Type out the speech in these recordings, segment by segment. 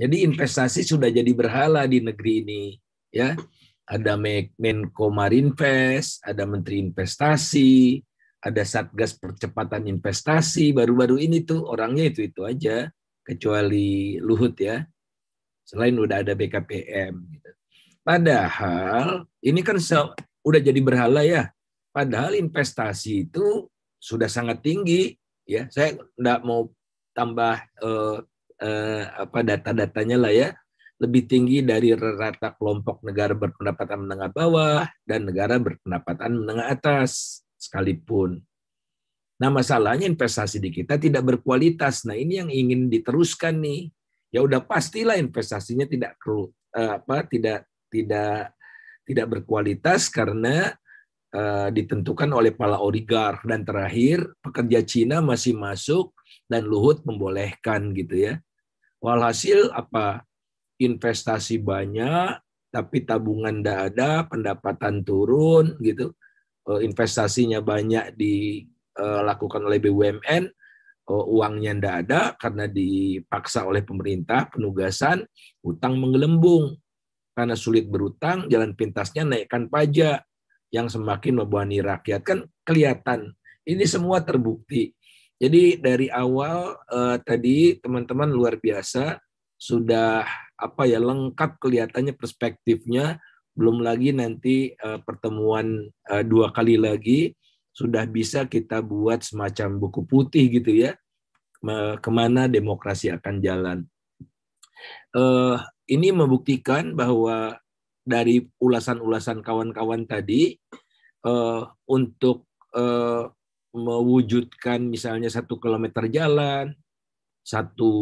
Jadi investasi sudah jadi berhala di negeri ini, ya. Ada Menko Marinvest, ada Menteri Investasi, ada Satgas Percepatan Investasi. Baru-baru ini tuh orangnya itu-itu aja, kecuali Luhut ya. Selain udah ada BKPM. Gitu. Padahal ini kan sudah jadi berhala ya. Padahal investasi itu sudah sangat tinggi ya. Saya tidak mau tambah eh, eh, apa data-datanya lah ya lebih tinggi dari rata kelompok negara berpendapatan menengah bawah ah. dan negara berpendapatan menengah atas sekalipun. Nah, masalahnya investasi di kita tidak berkualitas. Nah, ini yang ingin diteruskan nih. Ya udah pastilah investasinya tidak kru eh, apa tidak tidak tidak berkualitas karena uh, ditentukan oleh para oligark dan terakhir pekerja Cina masih masuk dan Luhut membolehkan gitu ya. Walhasil apa? Investasi banyak, tapi tabungan tidak ada, pendapatan turun gitu. Eh, investasinya banyak dilakukan eh, oleh BUMN, eh, uangnya tidak ada karena dipaksa oleh pemerintah, penugasan, utang menggelembung. Karena sulit berutang, jalan pintasnya naikkan pajak yang semakin membebani rakyat. Kan kelihatan, ini semua terbukti jadi dari awal eh, tadi teman-teman luar biasa sudah apa ya lengkap kelihatannya perspektifnya, belum lagi nanti eh, pertemuan eh, dua kali lagi sudah bisa kita buat semacam buku putih gitu ya kemana demokrasi akan jalan. Eh, ini membuktikan bahwa dari ulasan-ulasan kawan-kawan tadi eh, untuk eh, mewujudkan misalnya satu kilometer jalan, satu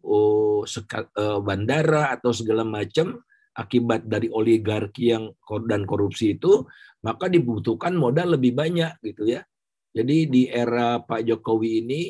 oh, seka, eh, bandara atau segala macam akibat dari oligarki yang dan korupsi itu, maka dibutuhkan modal lebih banyak gitu ya. Jadi di era Pak Jokowi ini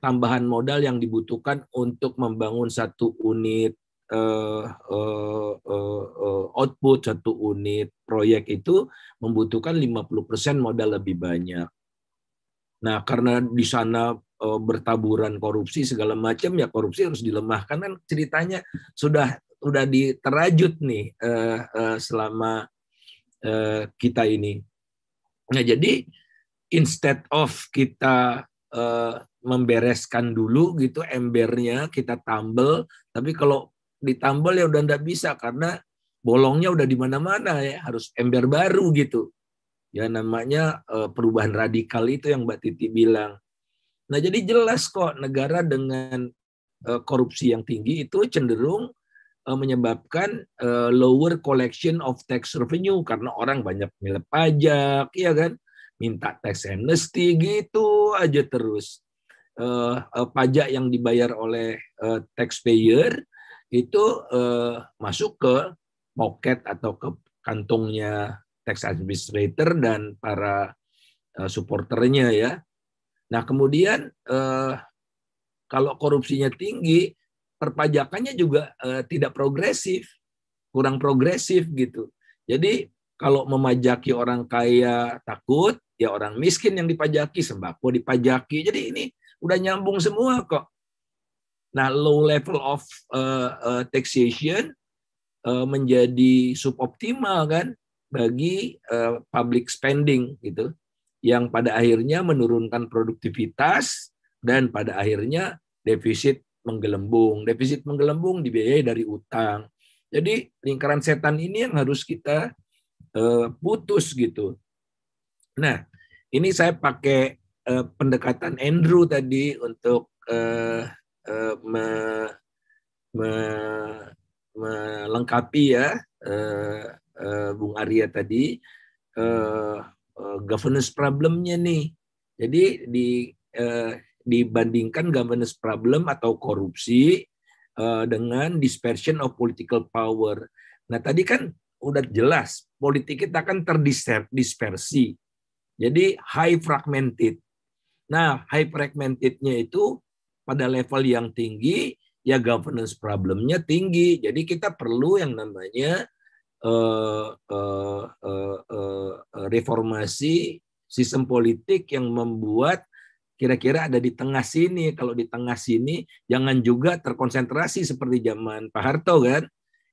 tambahan modal yang dibutuhkan untuk membangun satu unit eh, eh, eh, eh output, satu unit proyek itu membutuhkan 50% modal lebih banyak. Nah, karena di sana e, bertaburan korupsi segala macam ya korupsi harus dilemahkan kan ceritanya sudah sudah diterajut nih e, e, selama e, kita ini. Nah, jadi instead of kita e, membereskan dulu gitu embernya kita tambel, tapi kalau ditambel ya udah nggak bisa karena bolongnya udah di mana-mana ya harus ember baru gitu ya namanya uh, perubahan radikal itu yang Mbak Titi bilang. Nah jadi jelas kok negara dengan uh, korupsi yang tinggi itu cenderung eh, menyebabkan uh, lower collection of tax revenue karena orang banyak milih pajak, ya kan? Minta tax amnesty gitu aja terus. Uh, uh, pajak yang dibayar oleh uh, taxpayer itu uh, masuk ke pocket atau ke kantongnya tax administrator dan para uh, supporternya ya. Nah kemudian uh, kalau korupsinya tinggi, perpajakannya juga uh, tidak progresif, kurang progresif gitu. Jadi kalau memajaki orang kaya takut, ya orang miskin yang dipajaki, sembako dipajaki. Jadi ini udah nyambung semua kok. Nah, low level of uh, uh, taxation menjadi suboptimal kan bagi uh, public spending gitu yang pada akhirnya menurunkan produktivitas dan pada akhirnya defisit menggelembung. Defisit menggelembung dibiayai dari utang. Jadi lingkaran setan ini yang harus kita uh, putus gitu. Nah, ini saya pakai uh, pendekatan Andrew tadi untuk uh, uh, me, melengkapi ya Eh, Bung Arya tadi uh, uh, governance problemnya nih. Jadi di uh, dibandingkan governance problem atau korupsi uh, dengan dispersion of political power. Nah tadi kan udah jelas politik kita kan terdispersi. Jadi high fragmented. Nah, high fragmentednya itu pada level yang tinggi, ya governance problemnya tinggi. Jadi kita perlu yang namanya Eh, eh, eh, reformasi sistem politik yang membuat kira-kira ada di tengah sini. Kalau di tengah sini, jangan juga terkonsentrasi seperti zaman Pak Harto kan.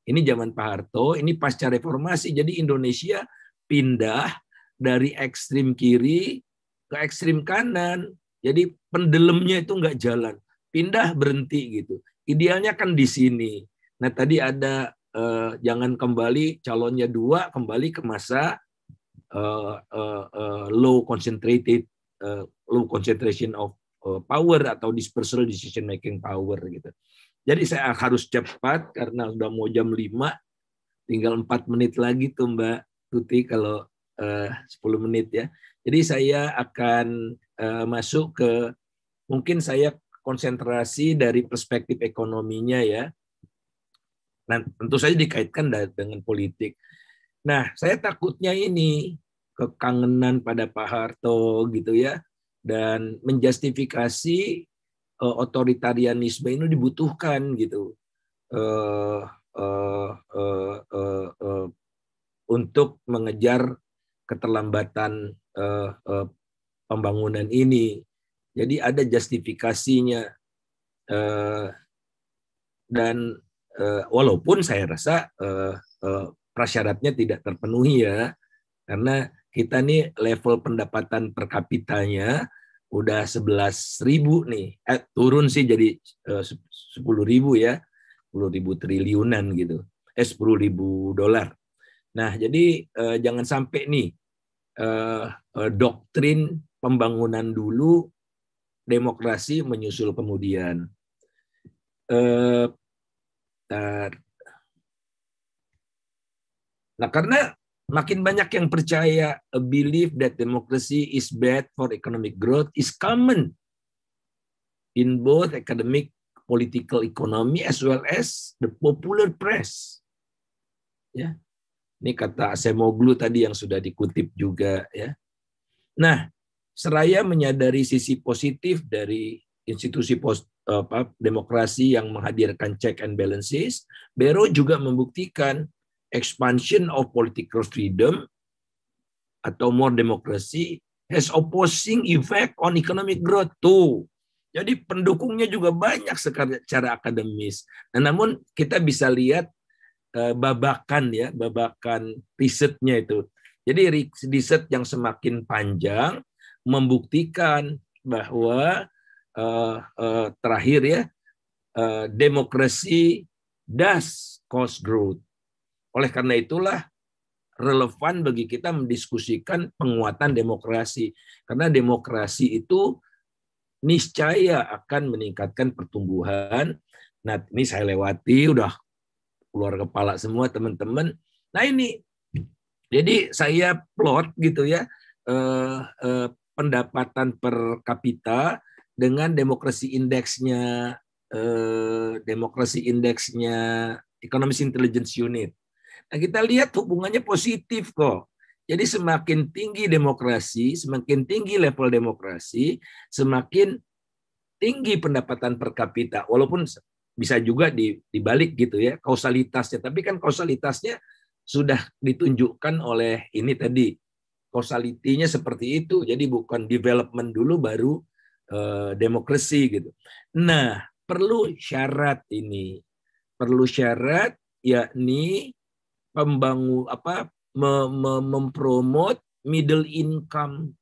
Ini zaman Pak Harto, ini pasca reformasi. Jadi Indonesia pindah dari ekstrim kiri ke ekstrim kanan. Jadi pendelemnya itu nggak jalan. Pindah berhenti gitu. Idealnya kan di sini. Nah tadi ada eh, jangan kembali calonnya dua kembali ke masa eh, eh, eh, low concentrated eh, low concentration of eh, power atau dispersal decision making power gitu. Jadi saya harus cepat karena sudah mau jam 5 tinggal 4 menit lagi tuh Mbak Tuti kalau eh, 10 menit ya. Jadi saya akan eh, masuk ke mungkin saya konsentrasi dari perspektif ekonominya ya Nah, tentu saja dikaitkan dengan politik. Nah, saya takutnya ini kekangenan pada Pak Harto gitu ya dan menjustifikasi uh, otoritarianisme ini dibutuhkan gitu uh, uh, uh, uh, uh, untuk mengejar keterlambatan uh, uh, pembangunan ini. Jadi ada justifikasinya uh, dan Eh, walaupun saya rasa eh, eh, prasyaratnya tidak terpenuhi ya karena kita nih level pendapatan per kapitanya udah 11.000 ribu nih eh, turun sih jadi sepuluh ribu ya 10.000 triliunan gitu eh 10.000 ribu dolar nah jadi uh, jangan sampai nih uh, doktrin pembangunan dulu demokrasi menyusul kemudian uh, Ustaz. Nah, karena makin banyak yang percaya a belief that democracy is bad for economic growth is common in both academic political economy as well as the popular press. Ya. Ini kata Semoglu tadi yang sudah dikutip juga ya. Nah, seraya menyadari sisi positif dari institusi apa, demokrasi yang menghadirkan check and balances, Bero juga membuktikan expansion of political freedom atau more democracy has opposing effect on economic growth too. Jadi pendukungnya juga banyak secara akademis. Nah, namun kita bisa lihat eh, babakan ya, babakan risetnya itu. Jadi riset yang semakin panjang membuktikan bahwa uh, uh, terakhir ya, uh, demokrasi does cost growth. Oleh karena itulah relevan bagi kita mendiskusikan penguatan demokrasi karena demokrasi itu niscaya akan meningkatkan pertumbuhan. Nah, ini saya lewati udah keluar kepala semua teman-teman. Nah, ini jadi saya plot gitu ya eh, eh, pendapatan per kapita dengan demokrasi indeksnya eh, demokrasi indeksnya Economic Intelligence Unit. Nah, kita lihat hubungannya positif kok. Jadi semakin tinggi demokrasi, semakin tinggi level demokrasi, semakin tinggi pendapatan per kapita. Walaupun bisa juga dibalik gitu ya kausalitasnya. Tapi kan kausalitasnya sudah ditunjukkan oleh ini tadi kausalitinya seperti itu. Jadi bukan development dulu baru Eh, demokrasi gitu. Nah, perlu syarat ini. Perlu syarat yakni pembangun apa mempromot middle income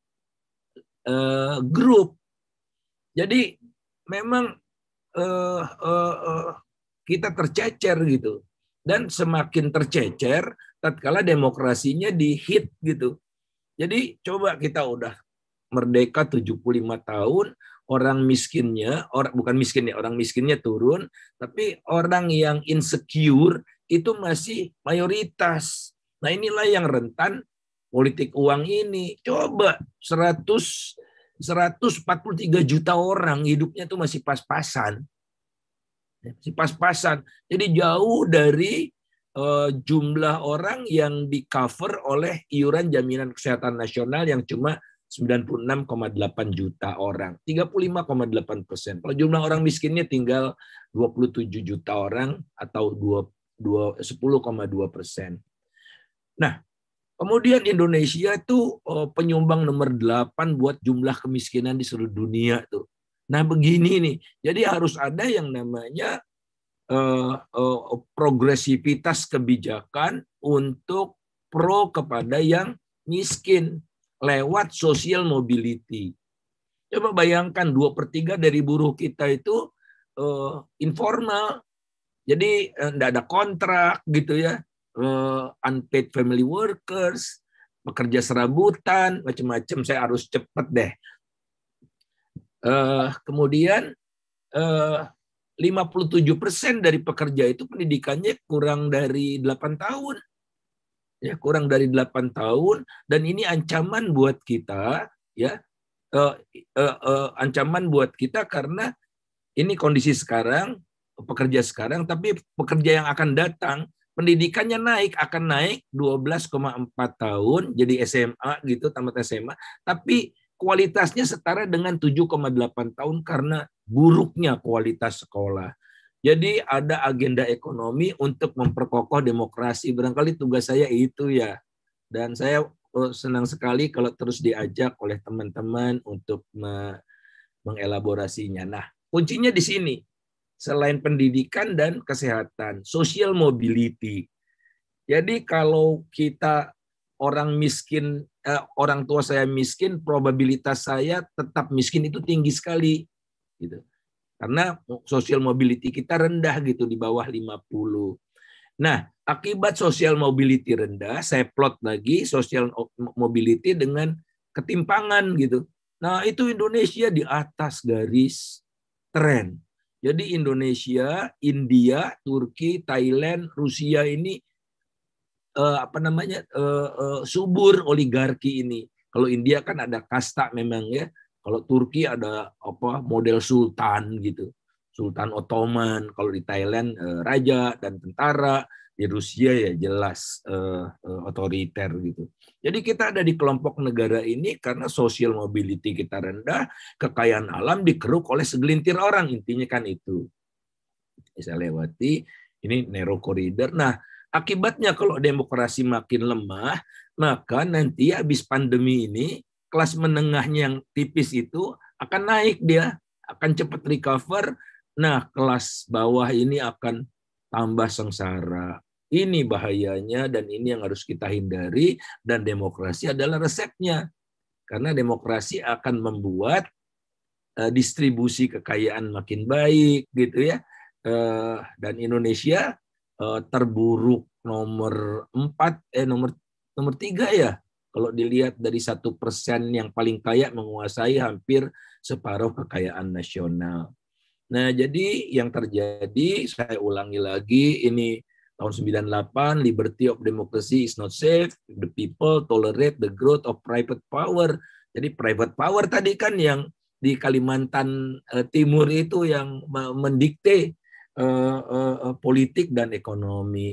uh, group. Jadi memang uh, uh, uh, kita tercecer gitu dan semakin tercecer tatkala demokrasinya dihit gitu. Jadi coba kita udah merdeka 75 tahun, orang miskinnya, orang bukan miskin ya, orang miskinnya turun, tapi orang yang insecure itu masih mayoritas. Nah, inilah yang rentan politik uang ini. Coba 100 143 juta orang hidupnya itu masih pas-pasan. Ya, masih pas-pasan. Jadi jauh dari uh, jumlah orang yang di cover oleh iuran jaminan kesehatan nasional yang cuma 96,8 juta orang, 35,8 persen. Kalau jumlah orang miskinnya tinggal 27 juta orang atau 10,2 persen. Nah, kemudian Indonesia itu eh, penyumbang nomor 8 buat jumlah kemiskinan di seluruh dunia tuh. Nah begini nih, jadi harus ada yang namanya eh, eh, progresivitas kebijakan untuk pro kepada yang miskin lewat social mobility. Coba bayangkan dua per tiga dari buruh kita itu uh, informal. Jadi tidak eh, uh, ada kontrak gitu ya. uh, unpaid family workers, pekerja serabutan, macam-macam. Saya harus cepet deh. Uh, kemudian uh, 57% dari pekerja itu pendidikannya kurang dari 8 tahun ya kurang dari 8 tahun dan ini ancaman buat kita ya eh, eh, eh, ancaman buat kita karena ini kondisi sekarang pekerja sekarang tapi pekerja yang akan datang pendidikannya naik akan naik 12,4 tahun jadi SMA gitu tamat SMA tapi kualitasnya setara dengan 7,8 tahun karena buruknya kualitas sekolah jadi ada agenda ekonomi untuk memperkokoh demokrasi. Barangkali tugas saya itu ya. Dan saya oh, senang sekali kalau terus diajak oleh teman-teman untuk me mengelaborasinya. Nah, kuncinya di sini. Selain pendidikan dan kesehatan, social mobility. Jadi kalau kita orang miskin, eh, orang tua saya miskin, probabilitas saya tetap miskin itu tinggi sekali. Gitu. Karena social mobility kita rendah gitu di bawah 50. Nah, akibat social mobility rendah, saya plot lagi social mobility dengan ketimpangan gitu. Nah, itu Indonesia di atas garis tren. Jadi Indonesia, India, Turki, Thailand, Rusia ini eh, apa namanya eh, eh, subur oligarki ini. Kalau India kan ada kasta memang ya, kalau Turki ada apa model sultan gitu, Sultan Ottoman. Kalau di Thailand eh, raja dan tentara. Di Rusia ya jelas eh, eh, otoriter gitu. Jadi kita ada di kelompok negara ini karena social mobility kita rendah, kekayaan alam dikeruk oleh segelintir orang intinya kan itu. Bisa lewati ini narrow corridor. Nah, akibatnya kalau demokrasi makin lemah, maka nanti habis pandemi ini kelas menengahnya yang tipis itu akan naik dia, akan cepat recover. Nah, kelas bawah ini akan tambah sengsara. Ini bahayanya dan ini yang harus kita hindari dan demokrasi adalah resepnya. Karena demokrasi akan membuat eh, distribusi kekayaan makin baik gitu ya. Eh, dan Indonesia eh, terburuk nomor empat eh nomor nomor 3 ya kalau dilihat dari satu persen yang paling kaya menguasai hampir separuh kekayaan nasional. Nah, jadi yang terjadi, saya ulangi lagi, ini tahun 98, liberty of democracy is not safe, the people tolerate the growth of private power. Jadi private power tadi kan yang di Kalimantan eh, Timur itu yang mendikte uh, uh, politik dan ekonomi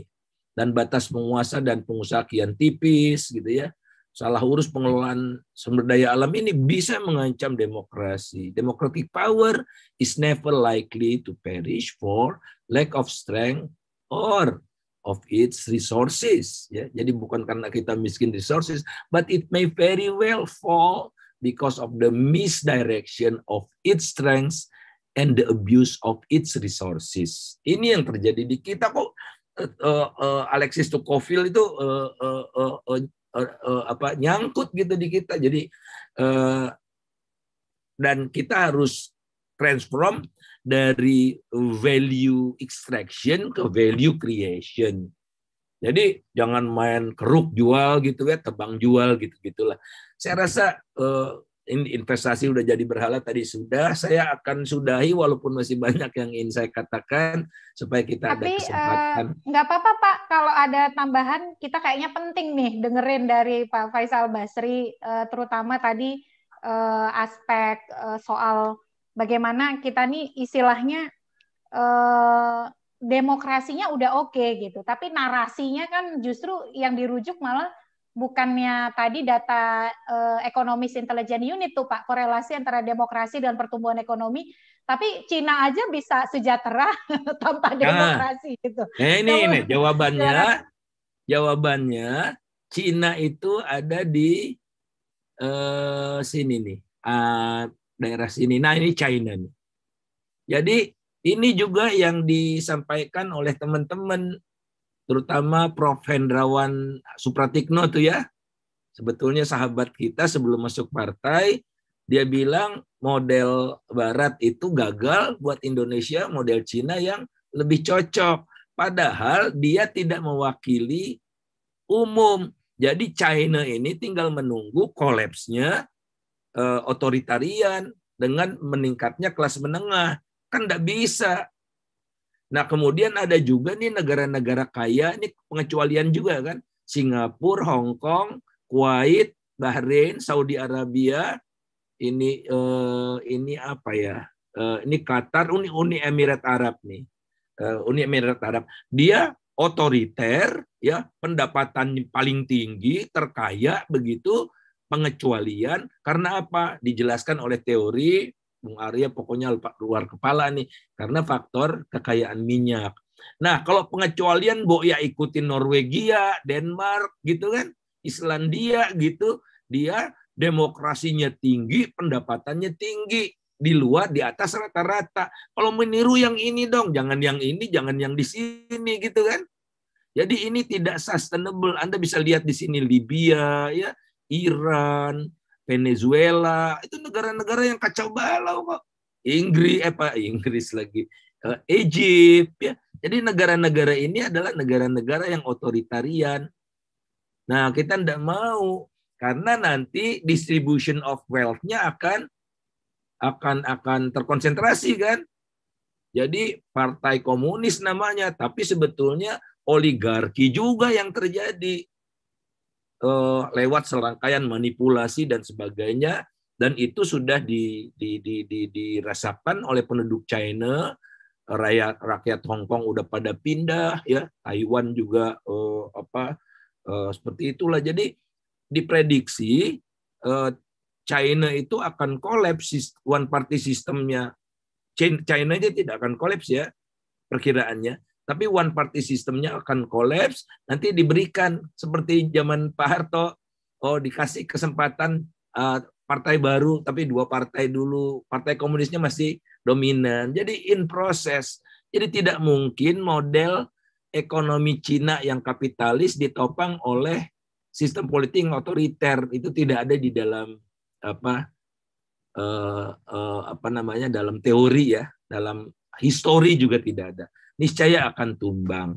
dan batas penguasa dan pengusaha kian tipis gitu ya salah urus pengelolaan sumber daya alam ini bisa mengancam demokrasi. Democratic power is never likely to perish for lack of strength or of its resources. Ya, jadi bukan karena kita miskin resources, but it may very well fall because of the misdirection of its strengths and the abuse of its resources. Ini yang terjadi di kita kok uh, uh, Alexis Tocqueville itu uh, apa nyangkut gitu di kita. Jadi uh, dan kita harus transform dari value extraction ke value creation. Jadi jangan main keruk jual gitu ya, tebang jual gitu gitulah. Saya rasa uh, investasi udah jadi berhala tadi sudah. Saya akan sudahi walaupun masih banyak yang ingin saya katakan supaya kita Tapi, ada kesempatan. Nggak uh, apa-apa Pak, kalau ada tambahan kita kayaknya penting nih dengerin dari Pak Faisal Basri eh, terutama tadi eh, aspek eh, soal bagaimana kita nih istilahnya demokrasinya udah oke okay, gitu tapi narasinya kan justru yang dirujuk malah bukannya tadi data ekonomis intelijen unit tuh Pak korelasi antara demokrasi dan pertumbuhan ekonomi tapi Cina aja bisa sejahtera tanpa ah. demokrasi nah, gitu. Nah ini, Kamu, ini jawabannya, sejarah. jawabannya Cina itu ada di eh, sini nih, eh, daerah sini. Nah ini China nih. Jadi ini juga yang disampaikan oleh teman-teman, terutama Prof. Hendrawan Supratikno tuh ya. Sebetulnya sahabat kita sebelum masuk partai, dia bilang model Barat itu gagal buat Indonesia, model Cina yang lebih cocok. Padahal dia tidak mewakili umum. Jadi China ini tinggal menunggu kolapsnya e, otoritarian dengan meningkatnya kelas menengah. Kan tidak bisa. Nah kemudian ada juga nih negara-negara kaya, ini pengecualian juga kan. Singapura, Hong Kong, Kuwait, Bahrain, Saudi Arabia, ini uh, ini apa ya? Uh, ini Qatar, Uni Uni Emirat Arab nih. Uh, Uni Emirat Arab. Dia otoriter ya, pendapatan paling tinggi, terkaya begitu pengecualian karena apa? Dijelaskan oleh teori Bung Arya pokoknya lupa luar kepala nih karena faktor kekayaan minyak. Nah, kalau pengecualian Bo ya ikutin Norwegia, Denmark gitu kan, Islandia gitu, dia demokrasinya tinggi, pendapatannya tinggi, di luar di atas rata-rata. Kalau meniru yang ini dong, jangan yang ini, jangan yang di sini gitu kan. Jadi ini tidak sustainable. Anda bisa lihat di sini Libya, ya, Iran, Venezuela, itu negara-negara yang kacau balau kok. Inggris apa eh, Inggris lagi. Eh, Egypt ya. Jadi negara-negara ini adalah negara-negara yang otoritarian. Nah, kita tidak mau karena nanti distribution of wealth-nya akan akan akan terkonsentrasi kan. Jadi partai komunis namanya, tapi sebetulnya oligarki juga yang terjadi eh, lewat serangkaian manipulasi dan sebagainya dan itu sudah di, di, di, di, dirasakan oleh penduduk China rakyat rakyat Hong Kong udah pada pindah ya Taiwan juga eh, apa eh, seperti itulah jadi diprediksi eh, China itu akan kolaps one party sistemnya. China aja tidak akan kolaps ya perkiraannya, tapi one party sistemnya akan kolaps. Nanti diberikan seperti zaman Pak Harto, oh dikasih kesempatan uh, partai baru, tapi dua partai dulu, partai komunisnya masih dominan. Jadi in process. Jadi tidak mungkin model ekonomi Cina yang kapitalis ditopang oleh sistem politik yang otoriter itu tidak ada di dalam apa uh, uh, apa namanya dalam teori ya, dalam histori juga tidak ada. Niscaya akan tumbang.